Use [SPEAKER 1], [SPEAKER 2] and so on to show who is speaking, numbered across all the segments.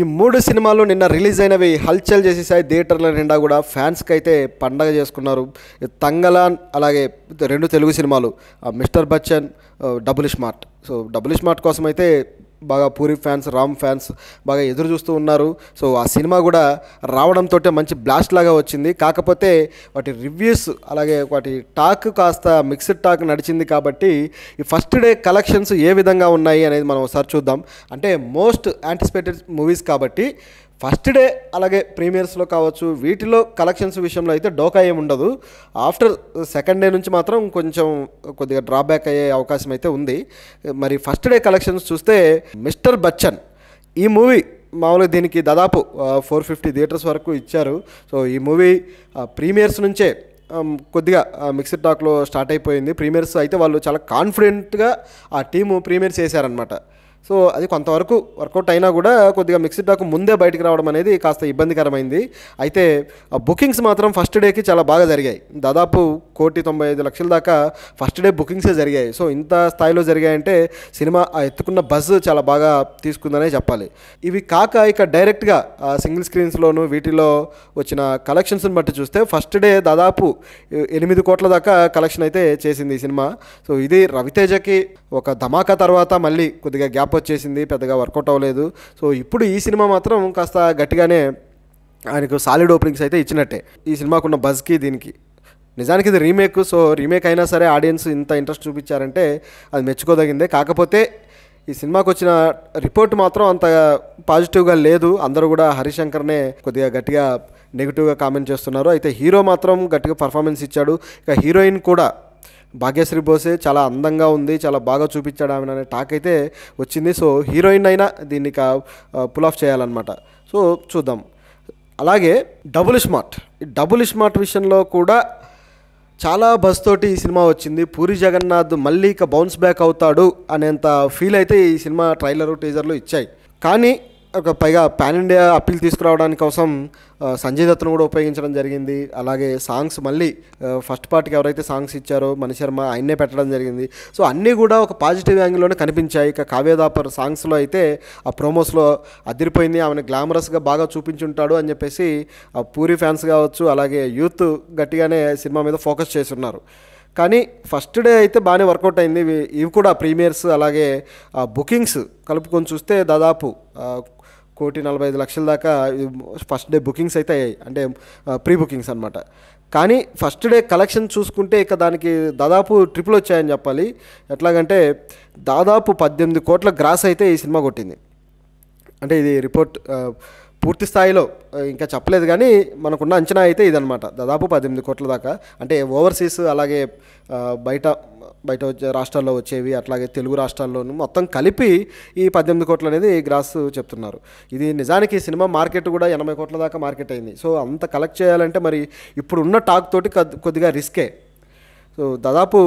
[SPEAKER 1] ఈ మూడు సినిమాలు నిన్న రిలీజ్ అయినవి హల్చల్ చేసేసాయి థియేటర్ల నిండా కూడా ఫ్యాన్స్కి అయితే పండగ చేసుకున్నారు తంగలాన్ అలాగే రెండు తెలుగు సినిమాలు mister Bachchan double smart so double smart కోసం అయితే బాగా పూరి ఫ్యాన్స్ రామ్ ఫ్యాన్స్ బాగా ఎదురు చూస్తూ ఉన్నారు సో ఆ సినిమా కూడా రావడంతో మంచి బ్లాస్ట్ లాగా వచ్చింది కాకపోతే వాటి రివ్యూస్ అలాగే వాటి టాక్ కాస్త మిక్స్డ్ టాక్ నడిచింది కాబట్టి ఈ ఫస్ట్ డే కలెక్షన్స్ ఏ విధంగా ఉన్నాయి అనేది మనం ఒకసారి చూద్దాం అంటే మోస్ట్ యాంటిసిపేటెడ్ మూవీస్ కాబట్టి ఫస్ట్ డే అలాగే ప్రీమియర్స్లో కావచ్చు వీటిలో కలెక్షన్స్ విషయంలో అయితే డోకా ఏమి ఉండదు ఆఫ్టర్ సెకండ్ డే నుంచి మాత్రం కొంచెం కొద్దిగా డ్రాబ్యాక్ అయ్యే అవకాశం అయితే ఉంది మరి ఫస్ట్ డే కలెక్షన్స్ చూస్తే మిస్టర్ బచ్చన్ ఈ మూవీ మామూలుగా దీనికి దాదాపు ఫోర్ ఫిఫ్టీ థియేటర్స్ వరకు ఇచ్చారు సో ఈ మూవీ ప్రీమియర్స్ నుంచే కొద్దిగా మిక్సిడ్ టాక్లో స్టార్ట్ అయిపోయింది ప్రీమియర్స్ అయితే వాళ్ళు చాలా కాన్ఫిడెంట్గా ఆ టీము ప్రీమియర్స్ వేశారనమాట సో అది కొంతవరకు వర్కౌట్ అయినా కూడా కొద్దిగా మిక్స్డ్ డాక్ ముందే బయటకు రావడం అనేది కాస్త ఇబ్బందికరమైంది అయితే ఆ బుకింగ్స్ మాత్రం ఫస్ట్ డేకి చాలా బాగా జరిగాయి దాదాపు కోటి తొంభై ఐదు లక్షల దాకా ఫస్ట్ డే బుకింగ్సే జరిగాయి సో ఇంత స్థాయిలో జరిగాయంటే సినిమా ఆ ఎత్తుకున్న బజ్ చాలా బాగా తీసుకుందనే చెప్పాలి ఇవి కాక ఇక డైరెక్ట్గా సింగిల్ స్క్రీన్స్లోను వీటిలో వచ్చిన కలెక్షన్స్ని బట్టి చూస్తే ఫస్ట్ డే దాదాపు ఎనిమిది కోట్ల దాకా కలెక్షన్ అయితే చేసింది ఈ సినిమా సో ఇది రవితేజకి ఒక ధమాకా తర్వాత మళ్ళీ కొద్దిగా గ్యాప్ గ్యాప్ వచ్చేసింది పెద్దగా వర్కౌట్ అవ్వలేదు సో ఇప్పుడు ఈ సినిమా మాత్రం కాస్త గట్టిగానే ఆయనకు సాలిడ్ ఓపెనింగ్స్ అయితే ఇచ్చినట్టే ఈ సినిమాకున్న బజ్కి దీనికి నిజానికి ఇది రీమేక్ సో రీమేక్ అయినా సరే ఆడియన్స్ ఇంత ఇంట్రెస్ట్ చూపించారంటే అది మెచ్చుకోదగిందే కాకపోతే ఈ సినిమాకు వచ్చిన రిపోర్ట్ మాత్రం అంత పాజిటివ్గా లేదు అందరూ కూడా హరిశంకర్నే కొద్దిగా గట్టిగా నెగిటివ్గా కామెంట్ చేస్తున్నారు అయితే హీరో మాత్రం గట్టిగా పర్ఫార్మెన్స్ ఇచ్చాడు ఇక హీరోయిన్ కూడా భాగ్యశ్రీ బోసే చాలా అందంగా ఉంది చాలా బాగా చూపించాడు ఆమె అనే టాక్ అయితే వచ్చింది సో హీరోయిన్ అయినా దీన్ని పుల్ ఆఫ్ చేయాలన్నమాట సో చూద్దాం అలాగే డబుల్ స్మార్ట్ ఈ డబుల్ స్మార్ట్ విషయంలో కూడా చాలా బస్ తోటి ఈ సినిమా వచ్చింది పూరి జగన్నాథ్ మళ్ళీ ఇక బౌన్స్ బ్యాక్ అవుతాడు అనేంత ఫీల్ అయితే ఈ సినిమా ట్రైలరు టీజర్లు ఇచ్చాయి కానీ ఒక పైగా పాన్ ఇండియా అప్పీల్ తీసుకురావడానికి కోసం సంజయ్ దత్తను కూడా ఉపయోగించడం జరిగింది అలాగే సాంగ్స్ మళ్ళీ ఫస్ట్ పార్ట్కి ఎవరైతే సాంగ్స్ ఇచ్చారో మణి శర్మ ఆయన్నే పెట్టడం జరిగింది సో అన్నీ కూడా ఒక పాజిటివ్ యాంగిల్లోనే కనిపించాయి ఇక కావ్యదాపర్ సాంగ్స్లో అయితే ఆ ప్రోమోస్లో అదిరిపోయింది ఆమెను గ్లామరస్గా బాగా చూపించుంటాడు అని చెప్పేసి ఆ పూరి ఫ్యాన్స్ కావచ్చు అలాగే యూత్ గట్టిగానే సినిమా మీద ఫోకస్ చేస్తున్నారు కానీ ఫస్ట్ డే అయితే బాగానే వర్కౌట్ అయింది ఇవి కూడా ప్రీమియర్స్ అలాగే బుకింగ్స్ కలుపుకొని చూస్తే దాదాపు కోటి నలభై ఐదు లక్షల దాకా ఫస్ట్ డే బుకింగ్స్ అయితే అయ్యాయి అంటే ప్రీ బుకింగ్స్ అనమాట కానీ ఫస్ట్ డే కలెక్షన్ చూసుకుంటే ఇక దానికి దాదాపు ట్రిపుల్ వచ్చాయని చెప్పాలి ఎట్లాగంటే దాదాపు పద్దెనిమిది కోట్ల గ్రాస్ అయితే ఈ సినిమా కొట్టింది అంటే ఇది రిపోర్ట్ పూర్తి స్థాయిలో ఇంకా చెప్పలేదు కానీ మనకున్న అంచనా అయితే ఇదనమాట దాదాపు పద్దెనిమిది కోట్ల దాకా అంటే ఓవర్సీస్ అలాగే బయట బయట వచ్చే రాష్ట్రాల్లో వచ్చేవి అట్లాగే తెలుగు రాష్ట్రాల్లోనూ మొత్తం కలిపి ఈ పద్దెనిమిది కోట్లు అనేది గ్రాస్ చెప్తున్నారు ఇది నిజానికి సినిమా మార్కెట్ కూడా ఎనభై కోట్ల దాకా మార్కెట్ అయింది సో అంత కలెక్ట్ చేయాలంటే మరి ఇప్పుడున్న టాక్ తోటి కొద్దిగా రిస్కే సో దాదాపు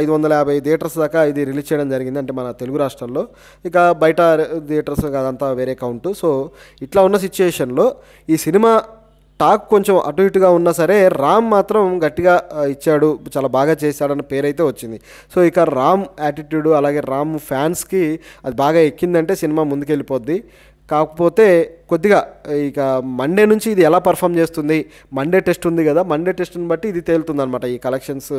[SPEAKER 1] ఐదు వందల యాభై థియేటర్స్ దాకా ఇది రిలీజ్ చేయడం జరిగింది అంటే మన తెలుగు రాష్ట్రాల్లో ఇక బయట థియేటర్స్ అదంతా వేరే కౌంటు సో ఇట్లా ఉన్న సిచ్యుయేషన్లో ఈ సినిమా టాక్ కొంచెం అటు ఇటుగా ఉన్నా సరే రామ్ మాత్రం గట్టిగా ఇచ్చాడు చాలా బాగా చేశాడన్న పేరైతే వచ్చింది సో ఇక రామ్ యాటిట్యూడ్ అలాగే రామ్ ఫ్యాన్స్కి అది బాగా ఎక్కిందంటే సినిమా ముందుకెళ్ళిపోద్ది కాకపోతే కొద్దిగా ఇక మండే నుంచి ఇది ఎలా పర్ఫామ్ చేస్తుంది మండే టెస్ట్ ఉంది కదా మండే టెస్ట్ని బట్టి ఇది తేలుతుంది అనమాట ఈ కలెక్షన్స్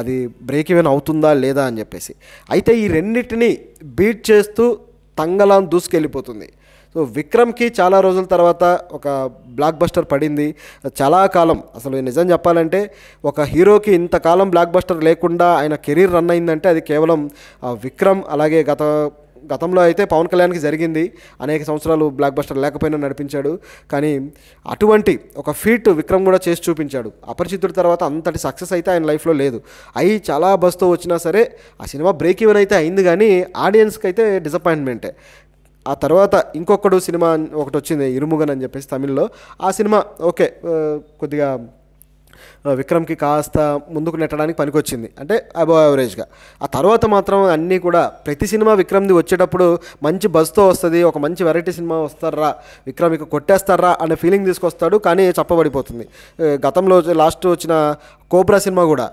[SPEAKER 1] అది బ్రేక్ ఈవెన్ అవుతుందా లేదా అని చెప్పేసి అయితే ఈ రెండింటిని బీట్ చేస్తూ తంగలాన్ దూసుకెళ్ళిపోతుంది సో విక్రమ్కి చాలా రోజుల తర్వాత ఒక బ్లాక్ బస్టర్ పడింది చాలా కాలం అసలు నిజం చెప్పాలంటే ఒక హీరోకి ఇంతకాలం బ్లాక్ బస్టర్ లేకుండా ఆయన కెరీర్ రన్ అయిందంటే అది కేవలం విక్రమ్ అలాగే గత గతంలో అయితే పవన్ కళ్యాణ్కి జరిగింది అనేక సంవత్సరాలు బ్లాక్ బస్టర్ లేకపోయినా నడిపించాడు కానీ అటువంటి ఒక ఫీట్ విక్రమ్ కూడా చేసి చూపించాడు అపరిచితుడి తర్వాత అంతటి సక్సెస్ అయితే ఆయన లైఫ్లో లేదు అయి చాలా బస్తో వచ్చినా సరే ఆ సినిమా బ్రేక్ ఈవెన్ అయితే అయింది కానీ ఆడియన్స్కి అయితే డిసప్పాయింట్మెంటే ఆ తర్వాత ఇంకొకడు సినిమా ఒకటి వచ్చింది ఇరుముగన్ అని చెప్పేసి తమిళ్లో ఆ సినిమా ఓకే కొద్దిగా విక్రమ్కి కాస్త ముందుకు నెట్టడానికి పనికొచ్చింది అంటే అబో యావరేజ్గా ఆ తర్వాత మాత్రం అన్నీ కూడా ప్రతి సినిమా విక్రమ్ది వచ్చేటప్పుడు మంచి బస్తో వస్తుంది ఒక మంచి వెరైటీ సినిమా వస్తారా విక్రమ్ ఇక కొట్టేస్తారా అనే ఫీలింగ్ తీసుకొస్తాడు కానీ చెప్పబడిపోతుంది గతంలో లాస్ట్ వచ్చిన కోబ్రా సినిమా కూడా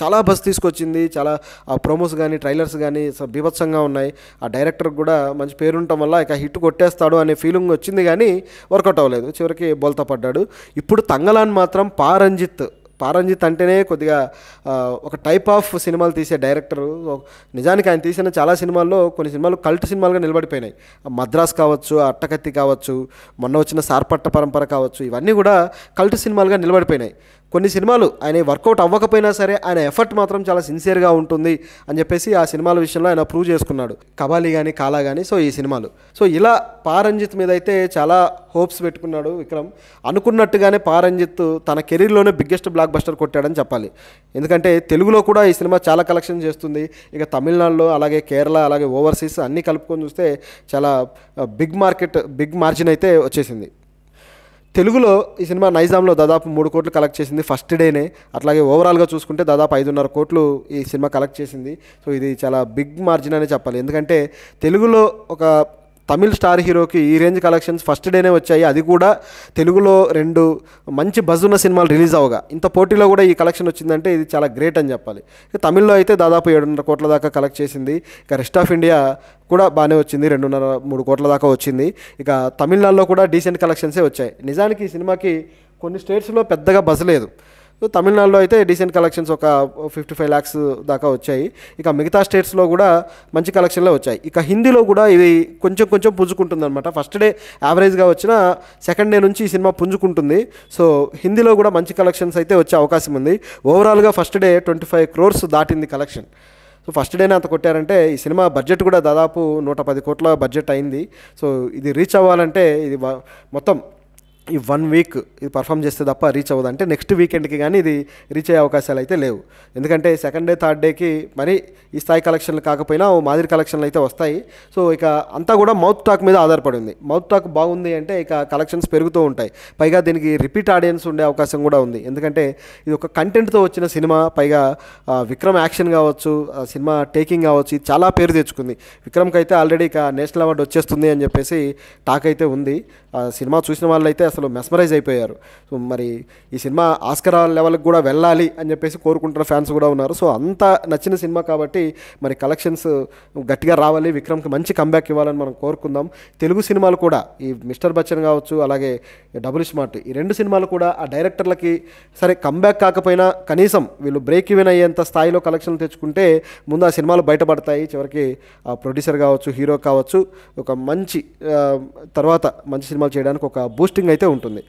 [SPEAKER 1] చాలా బస్ తీసుకొచ్చింది చాలా ప్రోమోస్ కానీ ట్రైలర్స్ కానీ బీభత్సంగా ఉన్నాయి ఆ డైరెక్టర్ కూడా మంచి పేరుండటం వల్ల ఇక హిట్ కొట్టేస్తాడు అనే ఫీలింగ్ వచ్చింది కానీ వర్కౌట్ అవ్వలేదు చివరికి బోల్తా పడ్డాడు ఇప్పుడు తంగలాన్ మాత్రం పారంజిత్ పారంజిత్ అంటేనే కొద్దిగా ఒక టైప్ ఆఫ్ సినిమాలు తీసే డైరెక్టరు నిజానికి ఆయన తీసిన చాలా సినిమాల్లో కొన్ని సినిమాలు కల్ట్ సినిమాలుగా నిలబడిపోయినాయి మద్రాస్ కావచ్చు అట్టకత్తి కావచ్చు మొన్న వచ్చిన సార్పట్ట పరంపర కావచ్చు ఇవన్నీ కూడా కల్ట్ సినిమాలుగా నిలబడిపోయినాయి కొన్ని సినిమాలు ఆయన వర్కౌట్ అవ్వకపోయినా సరే ఆయన ఎఫర్ట్ మాత్రం చాలా సిన్సియర్గా ఉంటుంది అని చెప్పేసి ఆ సినిమాల విషయంలో ఆయన ప్రూవ్ చేసుకున్నాడు కబాలి కానీ కాలా కానీ సో ఈ సినిమాలు సో ఇలా పారంజిత్ మీద అయితే చాలా హోప్స్ పెట్టుకున్నాడు విక్రమ్ అనుకున్నట్టుగానే పారంజిత్ తన కెరీర్లోనే బిగ్గెస్ట్ బ్లాక్ బస్టర్ కొట్టాడని చెప్పాలి ఎందుకంటే తెలుగులో కూడా ఈ సినిమా చాలా కలెక్షన్ చేస్తుంది ఇక తమిళనాడులో అలాగే కేరళ అలాగే ఓవర్సీస్ అన్నీ కలుపుకొని చూస్తే చాలా బిగ్ మార్కెట్ బిగ్ మార్జిన్ అయితే వచ్చేసింది తెలుగులో ఈ సినిమా నైజాంలో దాదాపు మూడు కోట్లు కలెక్ట్ చేసింది ఫస్ట్ డేనే అట్లాగే ఓవరాల్గా చూసుకుంటే దాదాపు ఐదున్నర కోట్లు ఈ సినిమా కలెక్ట్ చేసింది సో ఇది చాలా బిగ్ మార్జిన్ అనే చెప్పాలి ఎందుకంటే తెలుగులో ఒక తమిళ్ స్టార్ హీరోకి ఈ రేంజ్ కలెక్షన్స్ ఫస్ట్ డేనే వచ్చాయి అది కూడా తెలుగులో రెండు మంచి బజ్ ఉన్న సినిమాలు రిలీజ్ అవగా ఇంత పోటీలో కూడా ఈ కలెక్షన్ వచ్చిందంటే ఇది చాలా గ్రేట్ అని చెప్పాలి తమిళ్లో అయితే దాదాపు ఏడున్నర కోట్ల దాకా కలెక్ట్ చేసింది ఇక రెస్ట్ ఆఫ్ ఇండియా కూడా బాగానే వచ్చింది రెండున్నర మూడు కోట్ల దాకా వచ్చింది ఇక తమిళనాడులో కూడా డీసెంట్ కలెక్షన్సే వచ్చాయి నిజానికి ఈ సినిమాకి కొన్ని స్టేట్స్లో పెద్దగా బజ్ లేదు సో తమిళనాడులో అయితే డీసెంట్ కలెక్షన్స్ ఒక ఫిఫ్టీ ఫైవ్ ల్యాక్స్ దాకా వచ్చాయి ఇక మిగతా స్టేట్స్లో కూడా మంచి కలెక్షన్లే వచ్చాయి ఇక హిందీలో కూడా ఇవి కొంచెం కొంచెం పుంజుకుంటుంది అనమాట ఫస్ట్ డే యావరేజ్గా వచ్చిన సెకండ్ డే నుంచి ఈ సినిమా పుంజుకుంటుంది సో హిందీలో కూడా మంచి కలెక్షన్స్ అయితే వచ్చే అవకాశం ఉంది ఓవరాల్గా first day twenty five crores దాటింది కలెక్షన్ సో ఫస్ట్ డేనే అంత కొట్టారంటే ఈ సినిమా బడ్జెట్ కూడా దాదాపు నూట పది కోట్ల బడ్జెట్ అయింది సో ఇది రీచ్ అవ్వాలంటే ఇది మొత్తం ఈ వన్ వీక్ ఇది పర్ఫామ్ చేస్తే తప్ప రీచ్ అవ్వదు అంటే నెక్స్ట్ వీకెండ్కి కానీ ఇది రీచ్ అయ్యే అవకాశాలు అయితే లేవు ఎందుకంటే సెకండ్ డే థర్డ్ డేకి మరి ఈ స్థాయి కలెక్షన్లు కాకపోయినా ఓ మాదిరి కలెక్షన్లు అయితే వస్తాయి సో ఇక అంతా కూడా మౌత్ టాక్ మీద ఆధారపడి ఉంది మౌత్ టాక్ బాగుంది అంటే ఇక కలెక్షన్స్ పెరుగుతూ ఉంటాయి పైగా దీనికి రిపీట్ ఆడియన్స్ ఉండే అవకాశం కూడా ఉంది ఎందుకంటే ఇది ఒక కంటెంట్తో వచ్చిన సినిమా పైగా విక్రమ్ యాక్షన్ కావచ్చు సినిమా టేకింగ్ కావచ్చు చాలా పేరు తెచ్చుకుంది విక్రమ్కి అయితే ఆల్రెడీ ఇక నేషనల్ అవార్డు వచ్చేస్తుంది అని చెప్పేసి టాక్ అయితే ఉంది సినిమా చూసిన వాళ్ళైతే అసలు మెస్మరైజ్ అయిపోయారు సో మరి ఈ సినిమా ఆస్కర్ లెవెల్కి కూడా వెళ్ళాలి అని చెప్పేసి కోరుకుంటున్న ఫ్యాన్స్ కూడా ఉన్నారు సో అంత నచ్చిన సినిమా కాబట్టి మరి కలెక్షన్స్ గట్టిగా రావాలి విక్రమ్కి మంచి కంబ్యాక్ ఇవ్వాలని మనం కోరుకుందాం తెలుగు సినిమాలు కూడా ఈ మిస్టర్ బచ్చన్ కావచ్చు అలాగే డబుల్ స్మార్ట్ ఈ రెండు సినిమాలు కూడా ఆ డైరెక్టర్లకి సరే కంబ్యాక్ కాకపోయినా కనీసం వీళ్ళు బ్రేక్ ఈవెన్ అయ్యేంత స్థాయిలో కలెక్షన్లు తెచ్చుకుంటే ముందు ఆ సినిమాలు బయటపడతాయి చివరికి ఆ ప్రొడ్యూసర్ కావచ్చు హీరో కావచ్చు ఒక మంచి తర్వాత మంచి సినిమాలు చేయడానికి ఒక బూస్టింగ్ అయితే అయితే ఉంటుంది